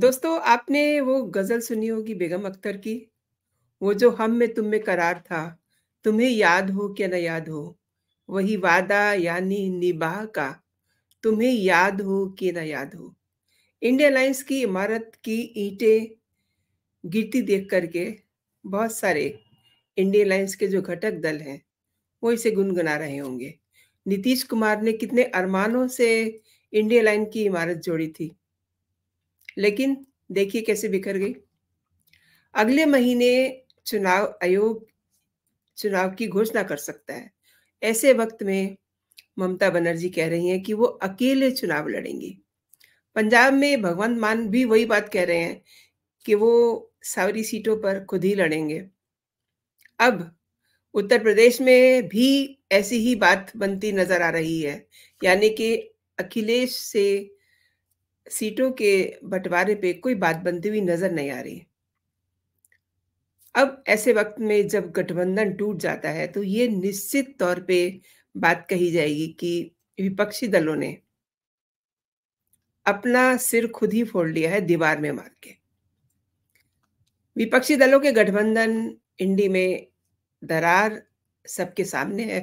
दोस्तों आपने वो गजल सुनी होगी बेगम अख्तर की वो जो हम में तुम में करार था तुम्हें याद हो क्या न याद हो वही वादा यानी निबाह का तुम्हें याद हो कि न याद हो इंडिया लाइन्स की इमारत की ईंटें गिरती देख करके बहुत सारे इंडिया लाइन्स के जो घटक दल हैं वो इसे गुनगुना रहे होंगे नीतीश कुमार ने कितने अरमानों से इंडिया लाइन की इमारत जोड़ी थी लेकिन देखिए कैसे बिखर गई अगले महीने चुनाव आयोग चुनाव की घोषणा कर सकता है ऐसे वक्त में ममता बनर्जी कह रही हैं कि वो अकेले चुनाव लड़ेंगी पंजाब में भगवंत मान भी वही बात कह रहे हैं कि वो सावरी सीटों पर खुद ही लड़ेंगे अब उत्तर प्रदेश में भी ऐसी ही बात बनती नजर आ रही है यानी कि अखिलेश से सीटों के बंटवारे पे कोई बात बनती हुई नजर नहीं आ रही अब ऐसे वक्त में जब गठबंधन टूट जाता है तो ये निश्चित तौर पे बात कही जाएगी कि विपक्षी दलों ने अपना सिर खुद ही फोड़ लिया है दीवार में मार के विपक्षी दलों के गठबंधन इंडी में दरार सबके सामने है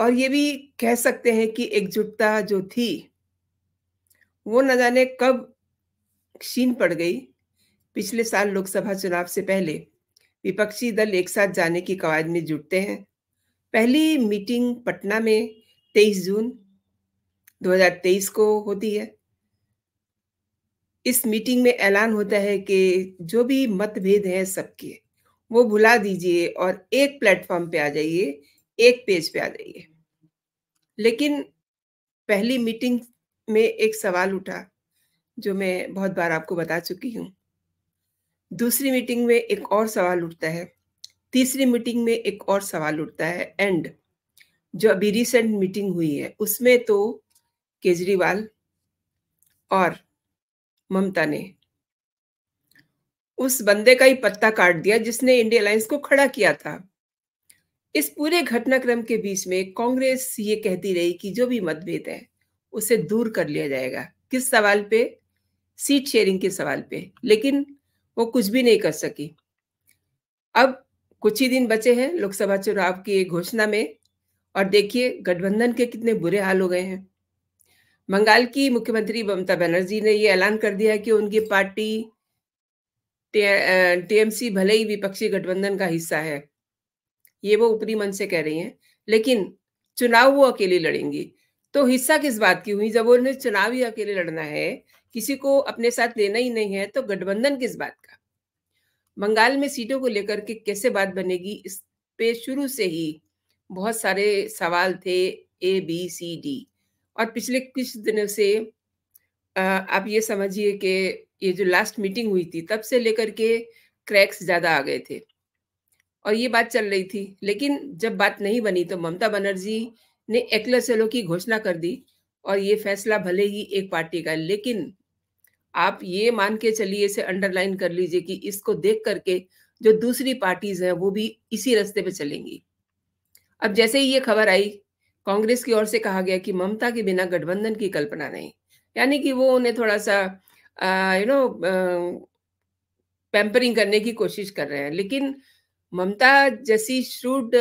और ये भी कह सकते हैं कि एकजुटता जो थी वो न जाने कब छीन पड़ गई पिछले साल लोकसभा चुनाव से पहले विपक्षी दल एक साथ जाने की कवायद में जुटते हैं पहली मीटिंग पटना में 23 जून 2023 को होती है इस मीटिंग में ऐलान होता है कि जो भी मतभेद है सबके वो भुला दीजिए और एक प्लेटफॉर्म पे आ जाइए एक पेज पे आ जाइए लेकिन पहली मीटिंग में एक सवाल उठा जो मैं बहुत बार आपको बता चुकी हूँ दूसरी मीटिंग में एक और सवाल उठता है तीसरी मीटिंग में एक और सवाल उठता है एंड जो अभी रिसेंट मीटिंग हुई है उसमें तो केजरीवाल और ममता ने उस बंदे का ही पत्ता काट दिया जिसने इंडिया अलायंस को खड़ा किया था इस पूरे घटनाक्रम के बीच में कांग्रेस ये कहती रही कि जो भी मतभेद है उसे दूर कर लिया जाएगा किस सवाल पे सीट शेयरिंग के सवाल पे लेकिन वो कुछ भी नहीं कर सकी अब कुछ ही दिन बचे हैं लोकसभा चुनाव की घोषणा में और देखिए गठबंधन के कितने बुरे हाल हो गए हैं बंगाल की मुख्यमंत्री ममता बनर्जी ने यह ऐलान कर दिया कि उनकी पार्टी टीएमसी भले ही विपक्षी गठबंधन का हिस्सा है ये वो ऊपरी मन से कह रही हैं लेकिन चुनाव वो अकेली लड़ेंगी तो हिस्सा किस बात की हुई जब उन्हें चुनाव ही अकेले लड़ना है किसी को अपने साथ लेना ही नहीं है तो गठबंधन किस बात का बंगाल में सीटों को लेकर के कैसे बात बनेगी इस पे शुरू से ही बहुत सारे सवाल थे ए बी सी डी और पिछले कुछ दिनों से आप ये समझिए कि ये जो लास्ट मीटिंग हुई थी तब से लेकर के क्रैक्स ज़्यादा आ गए थे और ये बात चल रही थी लेकिन जब बात नहीं बनी तो ममता बनर्जी ने एकलर सेलो की घोषणा कर दी और ये फैसला भले ही एक पार्टी का लेकिन आप ये मान के चलिए इसे अंडरलाइन कर लीजिए कि इसको देख करके जो दूसरी पार्टीज हैं वो भी इसी रास्ते पे चलेंगी अब जैसे ही ये खबर आई कांग्रेस की ओर से कहा गया कि ममता के बिना गठबंधन की कल्पना नहीं यानी कि वो उन्हें थोड़ा सा यू नो पैम्परिंग करने की कोशिश कर रहे हैं लेकिन ममता जैसी श्रूड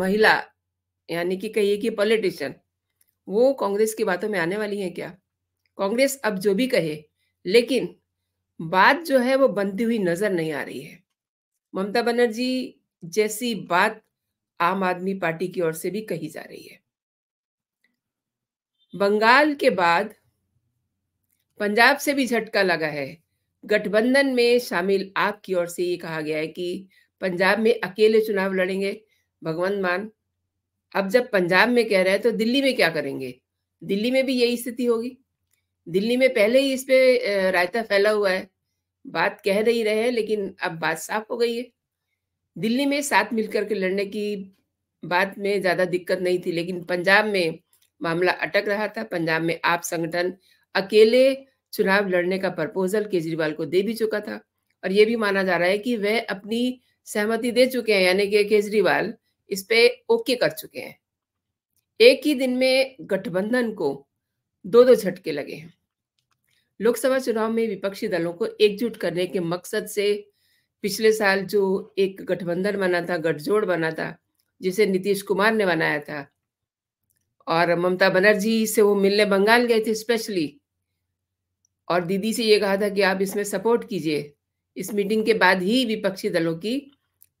महिला यानी कि कहिए कि पॉलिटिशियन वो कांग्रेस की बातों में आने वाली है क्या कांग्रेस अब जो भी कहे लेकिन बात जो है वो बनती हुई नजर नहीं आ रही है ममता बनर्जी जैसी बात आम आदमी पार्टी की ओर से भी कही जा रही है बंगाल के बाद पंजाब से भी झटका लगा है गठबंधन में शामिल आप की ओर से ये कहा गया है कि पंजाब में अकेले चुनाव लड़ेंगे भगवंत मान अब जब पंजाब में कह रहे हैं तो दिल्ली में क्या करेंगे दिल्ली में भी यही स्थिति होगी दिल्ली में पहले ही इस पे रायता फैला हुआ है बात कह नहीं रहे हैं लेकिन अब बात साफ हो गई है दिल्ली में साथ मिलकर के लड़ने की बात में ज्यादा दिक्कत नहीं थी लेकिन पंजाब में मामला अटक रहा था पंजाब में आप संगठन अकेले चुनाव लड़ने का प्रपोजल केजरीवाल को दे भी चुका था और ये भी माना जा रहा है कि वह अपनी सहमति दे चुके हैं यानी कि केजरीवाल के इस पे ओके कर चुके हैं एक ही दिन में गठबंधन को दो दो झटके लगे हैं लोकसभा चुनाव में विपक्षी दलों को एकजुट करने के मकसद से पिछले साल जो एक गठबंधन बना था गठजोड़ बना था जिसे नीतीश कुमार ने बनाया था और ममता बनर्जी से वो मिलने बंगाल गए थे स्पेशली और दीदी से ये कहा था कि आप इसमें सपोर्ट कीजिए इस मीटिंग के बाद ही विपक्षी दलों की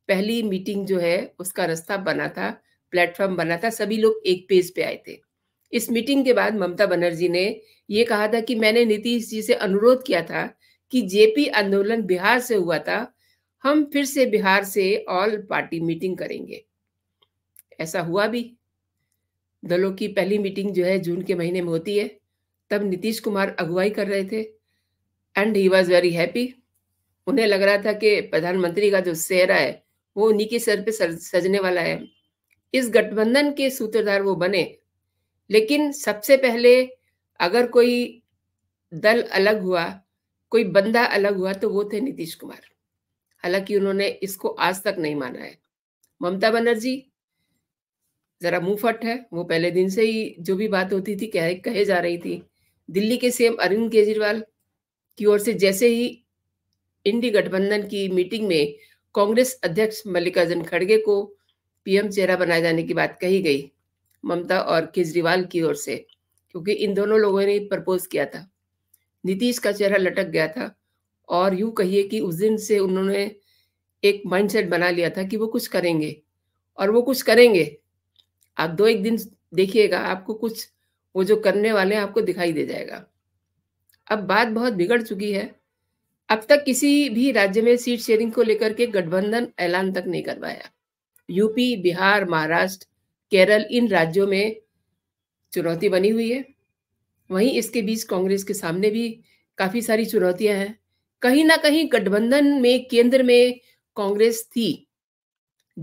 पहली मीटिंग जो है उसका रास्ता बना था प्लेटफॉर्म बना था सभी लोग एक पेज पे आए थे इस मीटिंग के बाद ममता बनर्जी ने ये कहा था कि मैंने नीतीश जी से अनुरोध किया था कि जेपी आंदोलन बिहार से हुआ था हम फिर से बिहार से ऑल पार्टी मीटिंग करेंगे ऐसा हुआ भी दलों की पहली मीटिंग जो है जून के महीने में होती है तब नीतीश कुमार अगुवाई कर रहे थे and he was very happy उन्हें लग रहा था कि प्रधानमंत्री का जो सेहरा है वो उन्हीं के सर पे सजने वाला है इस गठबंधन के सूत्रधार वो बने लेकिन सबसे पहले अगर कोई दल अलग हुआ कोई बंदा अलग हुआ तो वो थे नीतीश कुमार हालांकि उन्होंने इसको आज तक नहीं माना है ममता बनर्जी जरा मुंह फट है वो पहले दिन से ही जो भी बात होती थी कह कहे जा रही थी दिल्ली के सीएम अरविंद केजरीवाल की ओर से जैसे ही इंडी गठबंधन की मीटिंग में कांग्रेस अध्यक्ष मल्लिकार्जुन खड़गे को पीएम चेहरा बनाए जाने की बात कही गई ममता और केजरीवाल की ओर से क्योंकि इन दोनों लोगों ने प्रपोज किया था नीतीश का चेहरा लटक गया था और यूं कहिए कि उस दिन से उन्होंने एक माइंडसेट बना लिया था कि वो कुछ करेंगे और वो कुछ करेंगे आप दो एक दिन देखिएगा आपको कुछ वो जो करने वाले हैं आपको दिखाई दे जाएगा अब बात बहुत बिगड़ चुकी है अब तक किसी भी राज्य में सीट शेयरिंग को लेकर के गठबंधन ऐलान तक नहीं करवाया यूपी बिहार महाराष्ट्र केरल इन राज्यों में चुनौती बनी हुई है वहीं इसके बीच कांग्रेस के सामने भी काफी सारी चुनौतियां हैं कहीं ना कहीं गठबंधन में केंद्र में कांग्रेस थी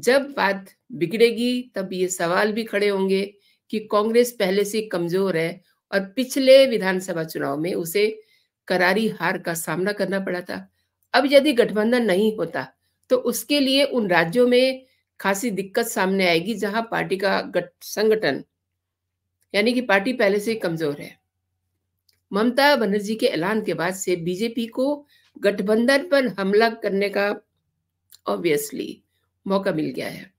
जब बात बिगड़ेगी तब ये सवाल भी खड़े होंगे कि कांग्रेस पहले से कमजोर है और पिछले विधानसभा चुनाव में उसे करारी हार का सामना करना पड़ा था अब यदि गठबंधन नहीं होता तो उसके लिए उन राज्यों में खासी दिक्कत सामने आएगी जहां पार्टी का गट संगठन यानी कि पार्टी पहले से कमजोर है ममता बनर्जी के ऐलान के बाद से बीजेपी को गठबंधन पर हमला करने का ऑब्वियसली मौका मिल गया है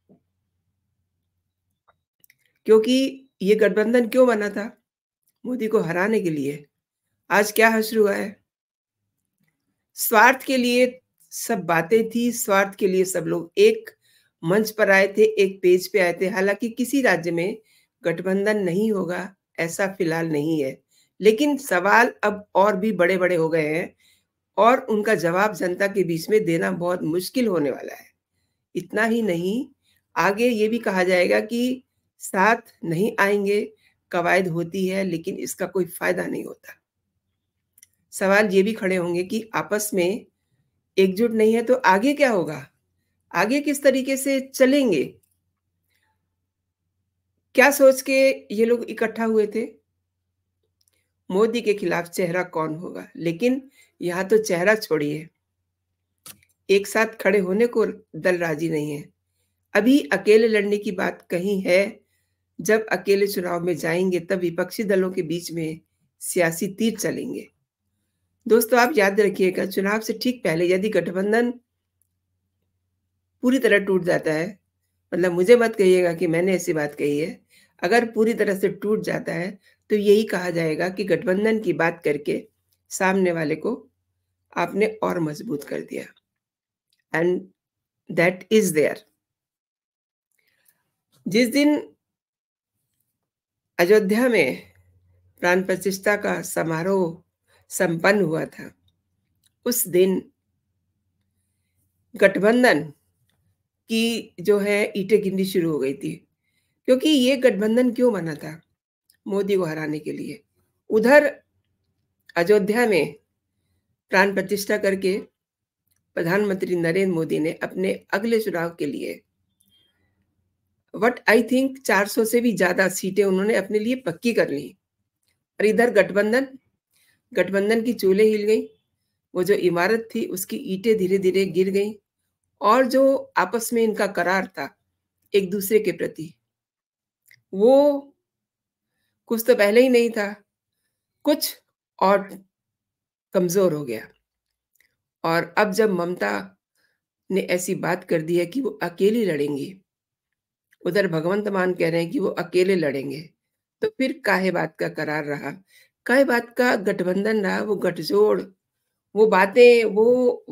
क्योंकि ये गठबंधन क्यों बना था मोदी को हराने के लिए आज क्या हश्र हुआ है स्वार्थ के लिए सब बातें थी स्वार्थ के लिए सब लोग एक मंच पर आए थे एक पेज पे आए थे हालांकि किसी राज्य में गठबंधन नहीं होगा ऐसा फिलहाल नहीं है लेकिन सवाल अब और भी बड़े बड़े हो गए हैं और उनका जवाब जनता के बीच में देना बहुत मुश्किल होने वाला है इतना ही नहीं आगे ये भी कहा जाएगा कि साथ नहीं आएंगे कवायद होती है लेकिन इसका कोई फायदा नहीं होता सवाल ये भी खड़े होंगे कि आपस में एकजुट नहीं है तो आगे क्या होगा आगे किस तरीके से चलेंगे क्या सोच के ये लोग इकट्ठा हुए थे मोदी के खिलाफ चेहरा कौन होगा लेकिन यहां तो चेहरा छोड़िए एक साथ खड़े होने को दल राजी नहीं है अभी अकेले लड़ने की बात कहीं है जब अकेले चुनाव में जाएंगे तब विपक्षी दलों के बीच में सियासी तीर चलेंगे दोस्तों आप याद रखिएगा चुनाव से ठीक पहले यदि गठबंधन पूरी तरह टूट जाता है मतलब मुझे मत कहिएगा कि मैंने ऐसी बात कही है अगर पूरी तरह से टूट जाता है तो यही कहा जाएगा कि गठबंधन की बात करके सामने वाले को आपने और मजबूत कर दिया एंड दैट इज देयर जिस दिन अयोध्या में प्राण प्रतिष्ठा का समारोह संपन्न हुआ था उस दिन गठबंधन की जो है ईटे गिनती शुरू हो गई थी क्योंकि ये गठबंधन क्यों बना था मोदी को हराने के लिए उधर अयोध्या में प्राण प्रतिष्ठा करके प्रधानमंत्री नरेंद्र मोदी ने अपने अगले चुनाव के लिए वट आई थिंक 400 से भी ज्यादा सीटें उन्होंने अपने लिए पक्की कर ली और इधर गठबंधन गठबंधन की चूल्हे हिल गई वो जो इमारत थी उसकी ईटे धीरे धीरे गिर गई और जो आपस में इनका करार था एक दूसरे के प्रति वो कुछ तो पहले ही नहीं था कुछ और कमजोर हो गया और अब जब ममता ने ऐसी बात कर दी है कि वो अकेली लड़ेंगी उधर भगवंत मान कह रहे हैं कि वो अकेले लड़ेंगे तो फिर काहे बात का करार रहा कई बात का गठबंधन रहा वो गठजोड़ वो बातें वो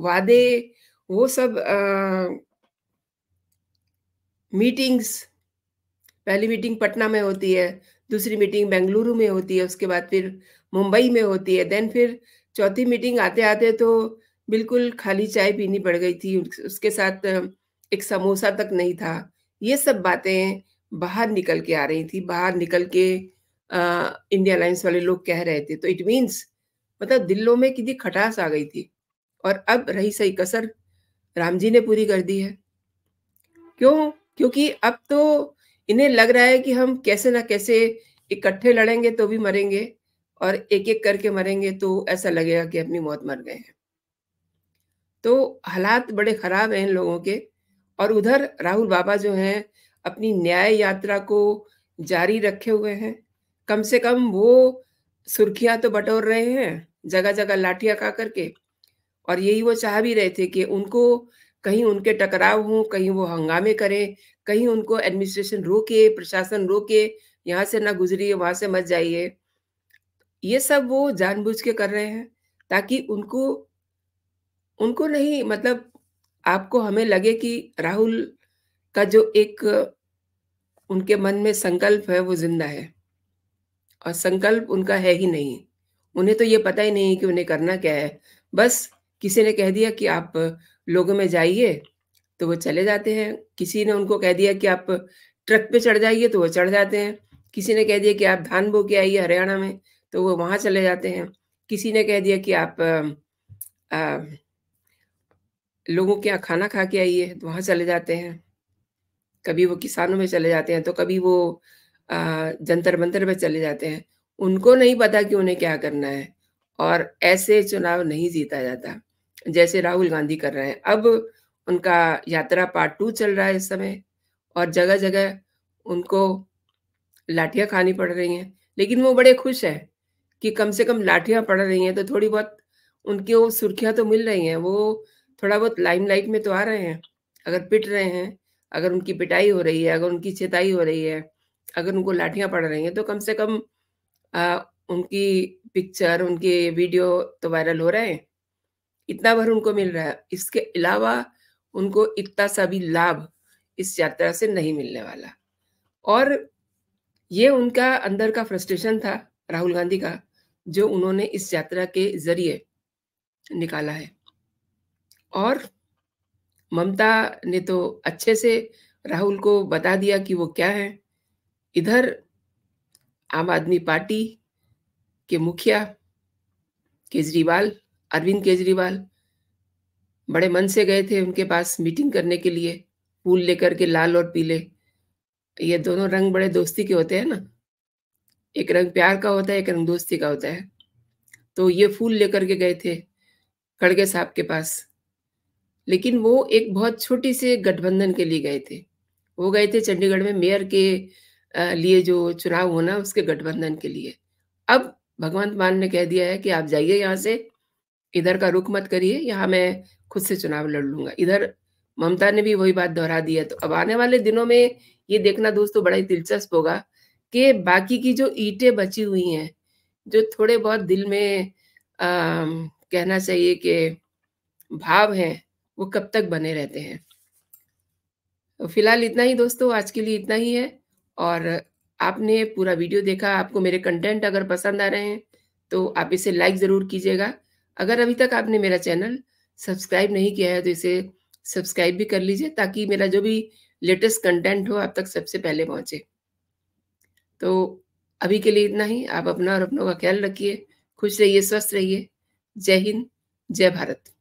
वादे वो सब आ, मीटिंग्स पहली मीटिंग पटना में होती है दूसरी मीटिंग बेंगलुरु में होती है उसके बाद फिर मुंबई में होती है देन फिर चौथी मीटिंग आते आते तो बिल्कुल खाली चाय पीनी पड़ गई थी उसके साथ एक समोसा तक नहीं था ये सब बातें बाहर निकल के आ रही थी बाहर निकल के इंडिया लाइन्स वाले लोग कह रहे थे तो इट मीन्स मतलब दिलों में कितनी खटास आ गई थी और अब रही सही कसर राम जी ने पूरी कर दी है क्यों क्योंकि अब तो इन्हें लग रहा है कि हम कैसे ना कैसे इकट्ठे लड़ेंगे तो भी मरेंगे और एक एक करके मरेंगे तो ऐसा लगेगा कि अपनी मौत मर गए हैं तो हालात बड़े खराब हैं इन लोगों के और उधर राहुल बाबा जो हैं अपनी न्याय यात्रा को जारी रखे हुए हैं कम से कम वो सुर्खियां तो बटोर रहे हैं जगह जगह लाठियां खा करके और यही वो चाह भी रहे थे कि उनको कहीं उनके टकराव हों कहीं वो हंगामे करें कहीं उनको एडमिनिस्ट्रेशन रोके प्रशासन रोके यहाँ से ना गुजरिए वहां से मत जाइए ये सब वो जानबूझ के कर रहे हैं ताकि उनको उनको नहीं मतलब आपको हमें लगे कि राहुल का जो एक उनके मन में संकल्प है वो जिंदा है और संकल्प उनका है ही नहीं उन्हें तो ये पता ही नहीं कि उन्हें करना क्या है बस किसी ने कह दिया कि आप लोगों में जाइए तो वो चले जाते हैं किसी ने उनको कह दिया कि आप ट्रक पे चढ़ जाइए तो वो चढ़ जाते हैं किसी ने कह दिया कि आप धान बो के आइए हरियाणा में तो वो वहां चले जाते हैं किसी ने कह दिया कि आप आ, आ, लोगों के यहाँ खाना खा के आइए तो वहां चले जाते हैं कभी वो किसानों में चले जाते हैं तो कभी वो जंतर मंतर में चले जाते हैं उनको नहीं पता कि उन्हें क्या करना है और ऐसे चुनाव नहीं जीता जाता जैसे राहुल गांधी कर रहे हैं अब उनका यात्रा पार्ट टू चल रहा है इस समय और जगह जगह उनको लाठियां खानी पड़ रही हैं लेकिन वो बड़े खुश हैं कि कम से कम लाठियां पड़ रही हैं तो थोड़ी बहुत उनकी वो सुर्खियां तो मिल रही हैं वो थोड़ा बहुत लाइमलाइट में तो आ रहे हैं अगर पिट रहे हैं अगर उनकी पिटाई हो रही है अगर उनकी चिताई हो रही है अगर उनको लाठियां पड़ रही हैं तो कम से कम आ, उनकी पिक्चर उनके वीडियो तो वायरल हो रहे हैं इतना भर उनको मिल रहा है इसके अलावा उनको इतना सा भी लाभ इस यात्रा से नहीं मिलने वाला और ये उनका अंदर का फ्रस्ट्रेशन था राहुल गांधी का जो उन्होंने इस यात्रा के जरिए निकाला है और ममता ने तो अच्छे से राहुल को बता दिया कि वो क्या है इधर आम आदमी पार्टी के मुखिया केजरीवाल अरविंद केजरीवाल बड़े मन से गए थे उनके पास मीटिंग करने के लिए फूल लेकर के लाल और पीले ये दोनों रंग बड़े दोस्ती के होते हैं ना एक रंग प्यार का होता है एक रंग दोस्ती का होता है तो ये फूल लेकर के गए थे खड़गे साहब के पास लेकिन वो एक बहुत छोटी से गठबंधन के लिए गए थे वो गए थे चंडीगढ़ में मेयर के लिए जो चुनाव होना उसके गठबंधन के लिए अब भगवंत मान ने कह दिया है कि आप जाइए यहाँ से इधर का रुख मत करिए यहाँ मैं खुद से चुनाव लड़ लूंगा इधर ममता ने भी वही बात दोहरा दी है तो अब आने वाले दिनों में ये देखना दोस्तों बड़ा ही दिलचस्प होगा कि बाकी की जो ईटें बची हुई हैं जो थोड़े बहुत दिल में आ, कहना चाहिए कि भाव है वो कब तक बने रहते हैं फिलहाल इतना ही दोस्तों आज के लिए इतना ही है और आपने पूरा वीडियो देखा आपको मेरे कंटेंट अगर पसंद आ रहे हैं तो आप इसे लाइक ज़रूर कीजिएगा अगर अभी तक आपने मेरा चैनल सब्सक्राइब नहीं किया है तो इसे सब्सक्राइब भी कर लीजिए ताकि मेरा जो भी लेटेस्ट कंटेंट हो आप तक सबसे पहले पहुँचे तो अभी के लिए इतना ही आप अपना और अपनों का ख्याल रखिए खुश रहिए स्वस्थ रहिए जय हिंद जय भारत